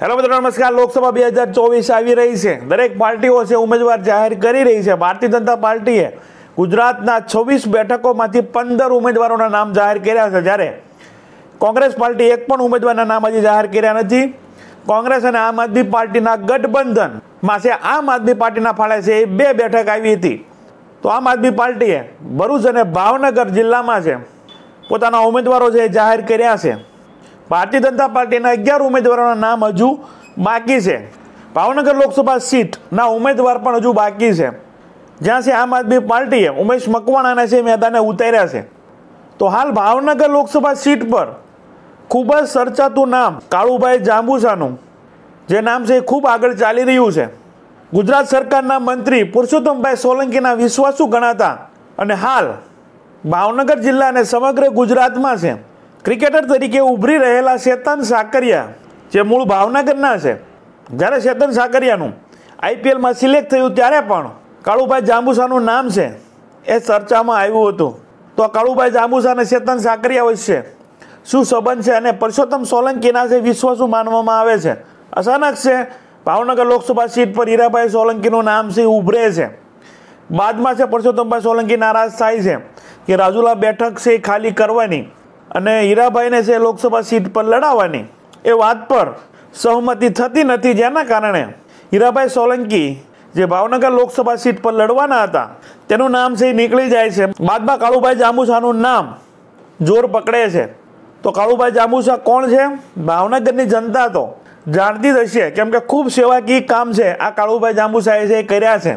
hello મિત્રો નમસ્કાર લોકસભા બે હજાર ચોવીસ આવી રહી છે દરેક પાર્ટીઓ છે ઉમેદવાર જાહેર કરી રહી છે ભારતીય જનતા પાર્ટીએ ગુજરાતના છવ્વીસ બેઠકોમાંથી પંદર ઉમેદવારોના નામ જાહેર કર્યા છે જ્યારે કોંગ્રેસ પાર્ટી એક પણ ઉમેદવારના નામ હજી જાહેર કર્યા નથી કોંગ્રેસ અને આમ આદમી પાર્ટીના ગઠબંધન માસે આમ આદમી પાર્ટીના ફાળે છે એ બે બેઠક આવી હતી તો આમ આદમી પાર્ટીએ ભરૂચ અને ભાવનગર જિલ્લામાં છે પોતાના ઉમેદવારો છે જાહેર કર્યા છે ભારતીય જનતા પાર્ટીના અગિયાર ઉમેદવારોના નામ હજુ બાકી છે ભાવનગર લોકસભા સીટના ઉમેદવાર પણ હજુ બાકી છે જ્યાં છે આમ આદમી પાર્ટીએ ઉમેશ મકવાણાને છે મહેતાને ઉતાર્યા છે તો હાલ ભાવનગર લોકસભા સીટ પર ખૂબ જ ચર્ચાતું નામ કાળુભાઈ જાંબુસાનું જે નામ છે એ ખૂબ આગળ ચાલી રહ્યું છે ગુજરાત સરકારના મંત્રી પુરુષોત્તમભાઈ સોલંકીના વિશ્વાસુ ગણાતા અને હાલ ભાવનગર જિલ્લા અને સમગ્ર ગુજરાતમાં છે ક્રિકેટર તરીકે ઉભરી રહેલા શેતન સાકરિયા જે મૂળ ભાવનગરના છે જ્યારે શેતન સાકરિયાનું આઈપીએલમાં સિલેક્ટ થયું ત્યારે પણ કાળુભાઈ જાંબુસાનું નામ છે એ ચર્ચામાં આવ્યું હતું તો કાળુભાઈ જાંબુસા અને શેતન સાકરિયા વચ્ચે શું સંબંધ છે અને પરસોત્તમ સોલંકીના છે વિશ્વ શું માનવામાં આવે છે અચાનક છે ભાવનગર લોકસભા સીટ પર હીરાભાઈ સોલંકીનું નામ છે ઉભરે છે બાદમાં છે પરસોત્તમભાઈ સોલંકી નારાજ થાય છે કે રાજુલા બેઠક છે ખાલી કરવાની અને હીરાભાઈને છે લોકસભા સીટ પર લડાવવાની એ વાત પર સહમતિ થતી નથી જેના કારણે હીરાભાઈ સોલંકી જે ભાવનગર લોકસભા સીટ પર લડવાના હતા તેનું નામ છે નીકળી જાય છે બાદમાં કાળુભાઈ જાંબુસાનું નામ જોર પકડે છે તો કાળુભાઈ જાંબુસા કોણ છે ભાવનગરની જનતા તો જાણતી જ હશે કેમ કે ખૂબ સેવાકીય કામ છે આ કાળુભાઈ જાંબુસાએ જે કર્યા છે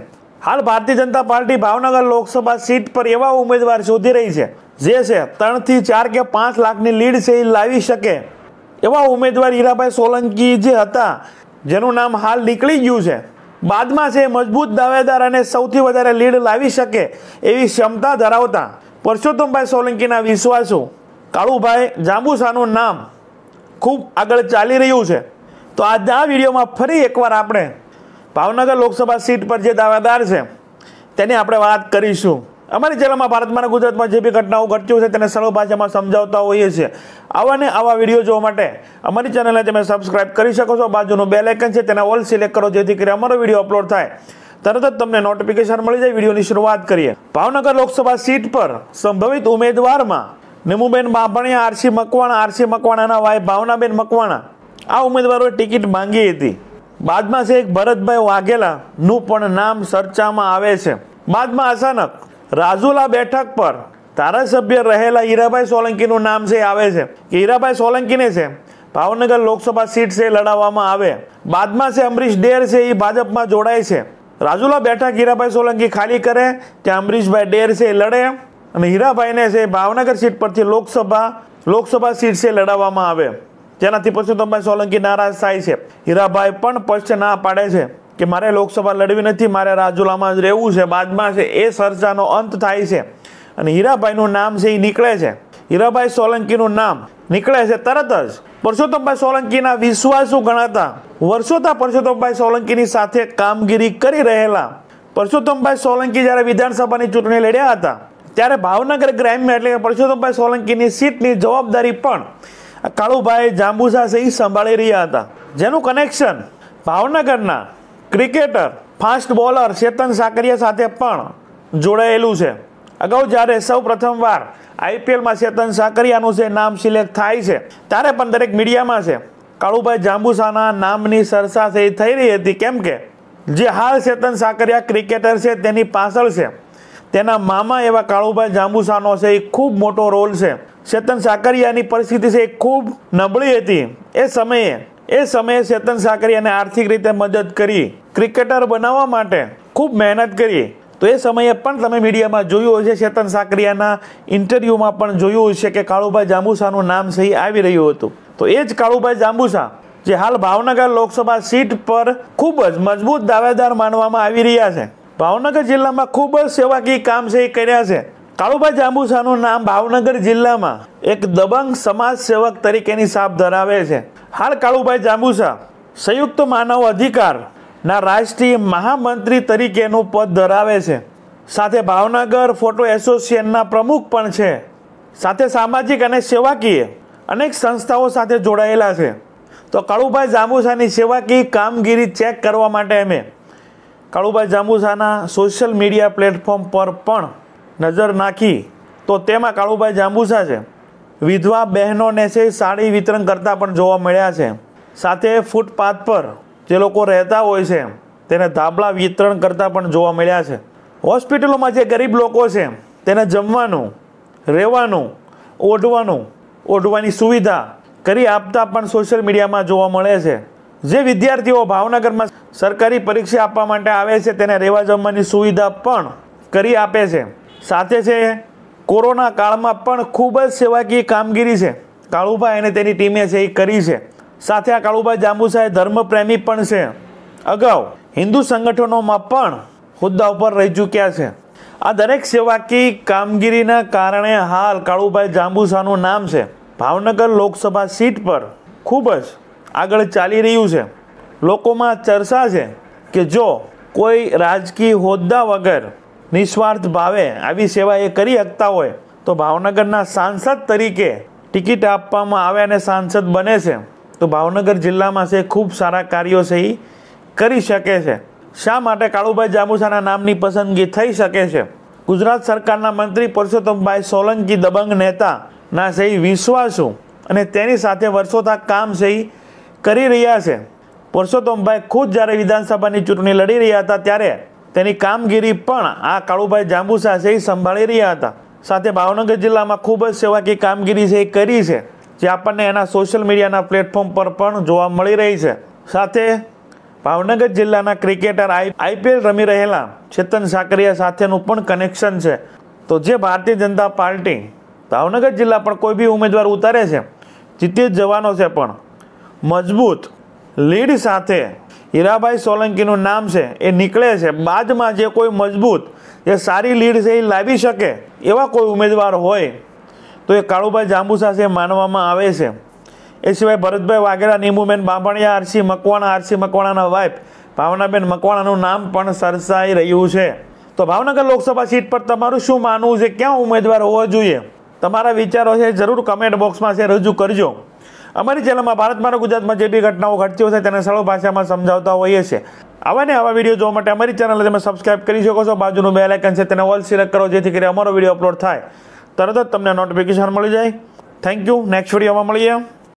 હાલ ભારતીય જનતા પાર્ટી ભાવનગર લોકસભા સીટ પર એવા ઉમેદવાર શોધી રહી છે જે છે ત્રણથી ચાર કે પાંચ લાખની લીડ છે એ લાવી શકે એવા ઉમેદવાર હીરાભાઈ સોલંકી જે હતા જેનું નામ હાલ નીકળી ગયું છે બાદમાં છે મજબૂત દાવેદાર અને સૌથી વધારે લીડ લાવી શકે એવી ક્ષમતા ધરાવતા પરસોત્તમભાઈ સોલંકીના વિશ્વાસુ કાળુભાઈ જાંબુસાનું નામ ખૂબ આગળ ચાલી રહ્યું છે તો આજ આ વિડીયોમાં ફરી એકવાર આપણે ભાવનગર લોકસભા સીટ પર જે દાવેદાર છે તેની આપણે વાત કરીશું અમારી ચેનલમાં ભારતમાં ગુજરાતમાં જે બી ઘટનાઓ ઘટતી હોય છે તેને સરળ ભાષામાં સમજાવતા હોઈએ છીએ આવા ને આવા વિડીયો જોવા માટે અમારી ચેનલને તમે સબસ્ક્રાઇબ કરી શકો છો બાજુનું બે આઇકન છે તેને ઓલ સિલેક્ટ કરો જેથી કરી અમારો વિડીયો અપલોડ થાય તરત જ તમને નોટિફિકેશન મળી જાય વિડીયોની શરૂઆત કરીએ ભાવનગર લોકસભા સીટ પર સંભવિત ઉમેદવારમાં નિમુબેન બાંભણિયા આરસી મકવાણા આરસી મકવાણાના વાય ભાવનાબેન મકવાણા આ ઉમેદવારોએ ટિકિટ માંગી હતી બાદમાં છે એક ભરતભાઈ વાઘેલાનું પણ નામ ચર્ચામાં આવે છે બાદમાં અચાનક રાજુલા બેઠક પર ધારાસભ્ય રહેલા હીરાભાઈ સોલંકીનું નામ છે આવે છે કે હીરાભાઈ સોલંકીને છે ભાવનગર લોકસભા સીટ છે લડાવવામાં આવે બાદમાં છે અમરીશ ડેર છે એ ભાજપમાં જોડાય છે રાજુલા બેઠક હીરાભાઈ સોલંકી ખાલી કરે ત્યાં અમરીશભાઈ ડેર છે એ લડે અને હીરાભાઈને છે ભાવનગર સીટ પરથી લોકસભા લોકસભા સીટ છે લડાવવામાં આવે જેનાથી પરસોત્તમભાઈ સોલંકી નારાજ થાય છે હીરાભાઈ પણ સ્પષ્ટ ના પાડે છે કે મારે લોકસભા લડવી નથી મારે રાજુલામાં જ રહેવું છે બાદમાં છે એ ચર્ચાનો અંત થાય છે અને હીરાભાઈનું નામ છે એ નીકળે છે હીરાભાઈ સોલંકીનું નામ નીકળે છે તરત જ પરસોત્તમભાઈ સોલંકીના વિશ્વાસુ ગણાતા વર્ષોતા પરસોત્તમભાઈ સોલંકીની સાથે કામગીરી કરી રહેલા પરસોત્તમભાઈ સોલંકી જ્યારે વિધાનસભાની ચૂંટણી લડ્યા હતા ત્યારે ભાવનગર ગ્રામ્ય એટલે કે પરસોત્તમભાઈ સોલંકીની સીટની જવાબદારી પણ કાળુભાઈ જાંબુસા સહી સંભાળી રહ્યા હતા જેનું કનેક્શન ભાવનગરના cricketer fast bowler Chetan Sakariya સાથે પણ જોડાયેલું છે અગાઉ જ્યારે સૌ પ્રથમવાર આઈપીએલમાં ચેતન સાકરિયાનું જે નામ સિલેક્ટ થાય છે ત્યારે પણ દરેક મીડિયામાં છે કાળુભાઈ જાંબુસાના નામની એ થઈ રહી હતી કેમ કે જે હાલ ચેતન સાકરિયા ક્રિકેટર છે તેની પાછળ છે તેના મામા એવા કાળુભાઈ જાંબુસાનો છે એ ખૂબ મોટો રોલ છે ચેતન સાકરિયાની પરિસ્થિતિ છે એ ખૂબ નબળી હતી એ સમયે એ સમયે ચેતન સાકરિયાને આર્થિક રીતે મદદ કરી ક્રિકેટર બનાવવા માટે ખૂબ મહેનત કરીએ તો એ સમયે પણ તમે મીડિયામાં જોયું હશે ચેતન સાકરિયાના ઇન્ટરવ્યૂમાં પણ જોયું હશે કે કાળુભાઈ જાંબુસાનું નામ સહી આવી રહ્યું હતું તો એ જ કાળુભાઈ જાંબુસા જે હાલ ભાવનગર લોકસભા સીટ પર ખૂબ જ મજબૂત દાવેદાર માનવામાં આવી રહ્યા છે ભાવનગર જિલ્લામાં ખૂબ જ સેવાકીય કામ છે કર્યા છે કાળુભાઈ જાંબુસાનું નામ ભાવનગર જિલ્લામાં એક દબંગ સમાજ સેવક તરીકેની સાપ ધરાવે છે હાલ કાળુભાઈ જાંબુસા સંયુક્ત માનવ અધિકાર ના રાષ્ટ્રીય મહામંત્રી તરીકેનું પદ ધરાવે છે સાથે ભાવનગર ફોટો એસોસિએશનના પ્રમુખ પણ છે સાથે સામાજિક અને સેવાકીય અનેક સંસ્થાઓ સાથે જોડાયેલા છે તો કાળુભાઈ જાંબુસાની સેવાકીય કામગીરી ચેક કરવા માટે અમે કાળુભાઈ જાંબુસાના સોશિયલ મીડિયા પ્લેટફોર્મ પર પણ નજર નાખી તો તેમાં કાળુભાઈ જાંબુસા છે વિધવા બહેનોને છે સાડી વિતરણ કરતા પણ જોવા મળ્યા છે સાથે ફૂટપાથ પર જે લોકો રહેતા હોય છે તેને ધાબળા વિતરણ કરતાં પણ જોવા મળ્યા છે હોસ્પિટલોમાં જે ગરીબ લોકો છે તેને જમવાનું રહેવાનું ઓઢવાનું ઓઢવાની સુવિધા કરી આપતા પણ સોશિયલ મીડિયામાં જોવા મળે છે જે વિદ્યાર્થીઓ ભાવનગરમાં સરકારી પરીક્ષા આપવા માટે આવે છે તેને રહેવા જમવાની સુવિધા પણ કરી આપે છે સાથે છે કોરોના કાળમાં પણ ખૂબ જ સેવાકીય કામગીરી છે કાળુભાઈ અને તેની ટીમે છે એ કરી છે સાથે આ કાળુભાઈ જાંબુસાએ ધર્મપ્રેમી પણ છે અગાઉ હિન્દુ સંગઠનોમાં પણ હોદ્દા ઉપર રહી ચૂક્યા છે આ દરેક સેવાકી કામગીરીના કારણે હાલ કાળુભાઈ જાંબુસાનું નામ છે ભાવનગર લોકસભા સીટ પર ખૂબ જ આગળ ચાલી રહ્યું છે લોકોમાં ચર્ચા છે કે જો કોઈ રાજકીય હોદ્દા વગર નિસ્વાર્થ ભાવે આવી સેવા એ કરી શકતા હોય તો ભાવનગરના સાંસદ તરીકે ટિકિટ આપવામાં આવે અને સાંસદ બને છે તો ભાવનગર જિલ્લામાં છે ખૂબ સારા કાર્યો છે એ કરી શકે છે શા માટે કાળુભાઈ જામુસાના નામની પસંદગી થઈ શકે છે ગુજરાત સરકારના મંત્રી પરસોત્તમભાઈ સોલંકી દબંગ નેતાના છે એ વિશ્વાસુ અને તેની સાથે વર્ષોથી કામ છે એ કરી રહ્યા છે પરસોત્તમભાઈ ખુદ જ્યારે વિધાનસભાની ચૂંટણી લડી રહ્યા હતા ત્યારે તેની કામગીરી પણ આ કાળુભાઈ જાંબુસા છે એ સંભાળી રહ્યા હતા સાથે ભાવનગર જિલ્લામાં ખૂબ જ સેવાકીય કામગીરી છે એ કરી છે જે આપણને એના સોશિયલ મીડિયાના પ્લેટફોર્મ પર પણ જોવા મળી રહી છે સાથે ભાવનગર જિલ્લાના ક્રિકેટર આઈપીએલ રમી રહેલા ચેતન સાકરિયા સાથેનું પણ કનેક્શન છે તો જે ભારતીય જનતા પાર્ટી ભાવનગર જિલ્લા પણ કોઈ બી ઉમેદવાર ઉતારે છે જીતી જ જવાનો છે પણ મજબૂત લીડ સાથે હીરાભાઈ સોલંકીનું નામ છે એ નીકળે છે બાદમાં જે કોઈ મજબૂત જે સારી લીડ છે એ લાવી શકે એવા કોઈ ઉમેદવાર હોય તો એ કાળુભાઈ જાંબુસા છે માનવામાં આવે છે એ સિવાય ભરતભાઈ વાઘેરા નીમુબેન બાંભણિયા આરસી મકવાણા આરસી મકવાણાના વાઇફ ભાવનાબેન મકવાણાનું નામ પણ સરસાઈ રહ્યું છે તો ભાવનગર લોકસભા સીટ પર તમારું શું માનવું છે ક્યાં ઉમેદવાર હોવો જોઈએ તમારા વિચારો છે જરૂર કમેન્ટ બોક્સમાં છે રજૂ કરજો અમારી ચેનલમાં ભારત મારા ગુજરાતમાં જે બી ઘટનાઓ ઘટતી હોય છે તેને સરળ ભાષામાં સમજાવતા હોઈએ છીએ આવા ને આવા વિડીયો જોવા માટે અમારી ચેનલને તમે સબસ્ક્રાઇબ કરી શકો છો બાજુનું બે લાઇકન છે તેને ઓલ સિલેક્ટ કરો જેથી કરી અમારો વિડીયો અપલોડ થાય તરત જ તમને નોટિફિકેશન મળી જાય થેન્ક યુ નેક્સ્ટ વિડીયોમાં મળીએ